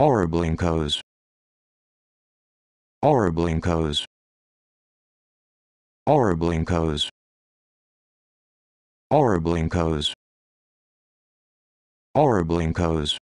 Orblinkos Orblinkos Orblinkos Orblinkos Orblinkos